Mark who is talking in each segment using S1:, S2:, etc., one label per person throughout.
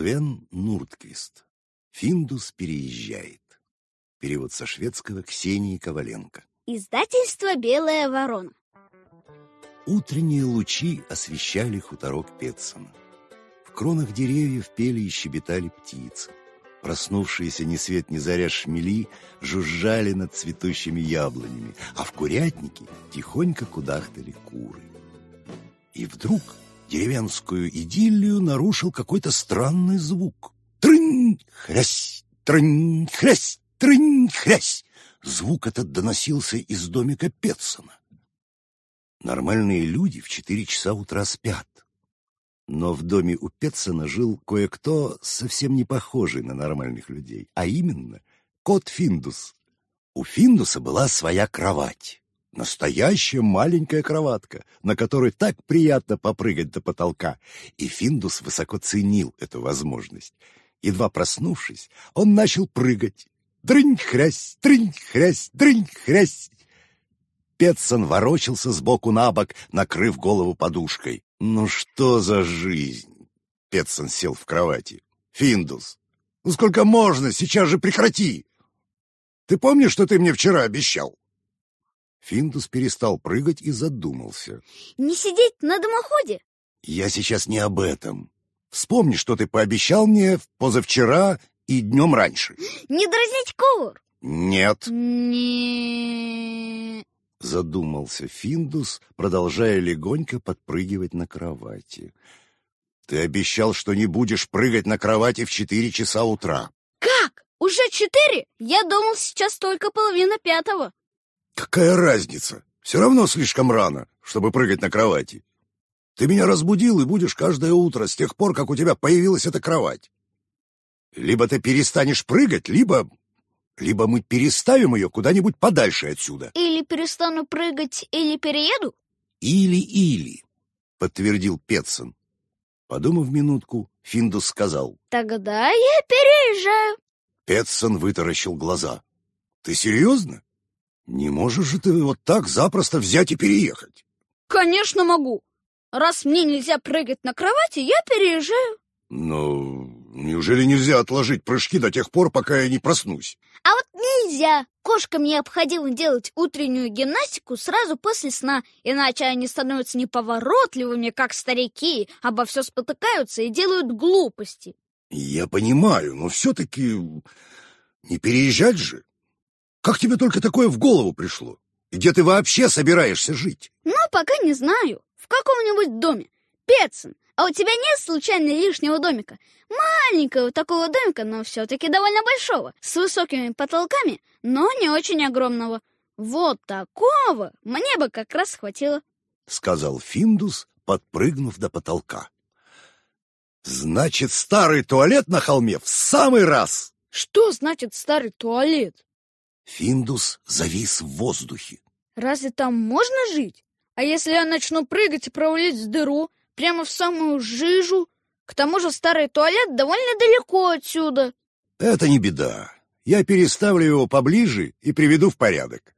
S1: Свен Нуртквист. «Финдус переезжает». Перевод со шведского Ксении Коваленко.
S2: Издательство «Белая Ворон.
S1: Утренние лучи освещали хуторок Петсон. В кронах деревьев пели и щебетали птицы. Проснувшиеся ни свет ни заря шмели жужжали над цветущими яблонями, а в курятнике тихонько кудахтали куры. И вдруг Деревенскую идиллию нарушил какой-то странный звук. Трынь-хрясь, трынь-хрясь, трынь-хрясь. Звук этот доносился из домика Петсона. Нормальные люди в четыре часа утра спят. Но в доме у Петсона жил кое-кто, совсем не похожий на нормальных людей, а именно кот Финдус. У Финдуса была своя кровать. Настоящая маленькая кроватка, на которой так приятно попрыгать до потолка, и Финдус высоко ценил эту возможность. Едва проснувшись, он начал прыгать. Дрынь-хрясь, дрынь-хрясь, дрынь-хрясь. Петсон ворочался сбоку на бок, накрыв голову подушкой. «Ну что за жизнь?» Петсон сел в кровати. «Финдус, ну сколько можно? Сейчас же прекрати! Ты помнишь, что ты мне вчера обещал?» Финдус перестал прыгать и задумался.
S2: «Не сидеть на дымоходе?»
S1: «Я сейчас не об этом. Вспомни, что ты пообещал мне позавчера и днем раньше».
S2: «Не дразнить ковр?»
S1: «Нет». «Не...» Задумался Финдус, продолжая легонько подпрыгивать на кровати. «Ты обещал, что не будешь прыгать на кровати в четыре часа утра».
S2: «Как? Уже четыре? Я думал, сейчас только половина пятого».
S1: Какая разница? Все равно слишком рано, чтобы прыгать на кровати. Ты меня разбудил и будешь каждое утро с тех пор, как у тебя появилась эта кровать. Либо ты перестанешь прыгать, либо... Либо мы переставим ее куда-нибудь подальше отсюда.
S2: Или перестану прыгать, или перееду?
S1: Или-или, подтвердил Петсон. Подумав минутку, Финдус сказал.
S2: Тогда я переезжаю.
S1: Петсон вытаращил глаза. Ты серьезно? Не можешь же ты вот так запросто взять и переехать?
S2: Конечно могу. Раз мне нельзя прыгать на кровати, я переезжаю.
S1: Но неужели нельзя отложить прыжки до тех пор, пока я не проснусь?
S2: А вот нельзя. Кошкам необходимо делать утреннюю гимнастику сразу после сна, иначе они становятся неповоротливыми, как старики, обо все спотыкаются и делают глупости.
S1: Я понимаю, но все-таки не переезжать же. Как тебе только такое в голову пришло? И где ты вообще собираешься жить?
S2: Ну, пока не знаю. В каком-нибудь доме. Петсон, а у тебя нет случайно лишнего домика? Маленького такого домика, но все-таки довольно большого, с высокими потолками, но не очень огромного. Вот такого мне бы как раз хватило.
S1: Сказал Финдус, подпрыгнув до потолка. Значит, старый туалет на холме в самый раз.
S2: Что значит старый туалет?
S1: Финдус завис в воздухе.
S2: Разве там можно жить? А если я начну прыгать и провалить в дыру, прямо в самую жижу? К тому же старый туалет довольно далеко отсюда.
S1: Это не беда. Я переставлю его поближе и приведу в порядок.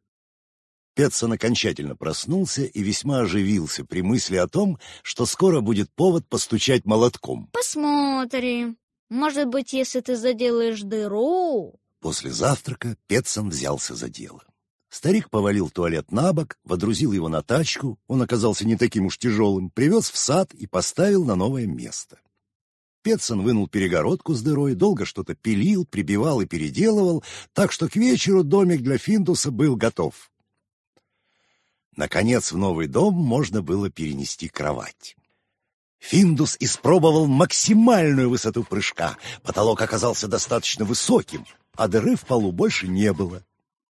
S1: Петсон окончательно проснулся и весьма оживился при мысли о том, что скоро будет повод постучать молотком.
S2: Посмотрим. Может быть, если ты заделаешь дыру,
S1: После завтрака Петсон взялся за дело. Старик повалил туалет на бок, водрузил его на тачку, он оказался не таким уж тяжелым, привез в сад и поставил на новое место. Петсон вынул перегородку с дырой, долго что-то пилил, прибивал и переделывал, так что к вечеру домик для Финдуса был готов. Наконец в новый дом можно было перенести кровать. Финдус испробовал максимальную высоту прыжка. Потолок оказался достаточно высоким — а дыры в полу больше не было.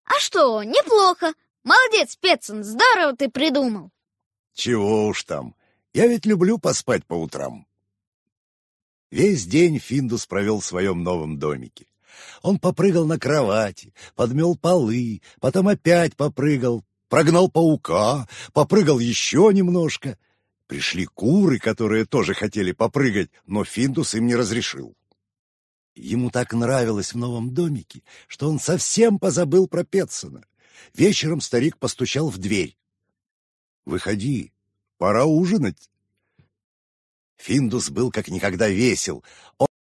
S2: А что, неплохо. Молодец, Петсон, здорово ты придумал.
S1: Чего уж там. Я ведь люблю поспать по утрам. Весь день Финдус провел в своем новом домике. Он попрыгал на кровати, подмел полы, потом опять попрыгал, прогнал паука, попрыгал еще немножко. Пришли куры, которые тоже хотели попрыгать, но Финдус им не разрешил. Ему так нравилось в новом домике, что он совсем позабыл про Петсона. Вечером старик постучал в дверь. «Выходи,
S2: пора ужинать». Финдус был как никогда весел. Он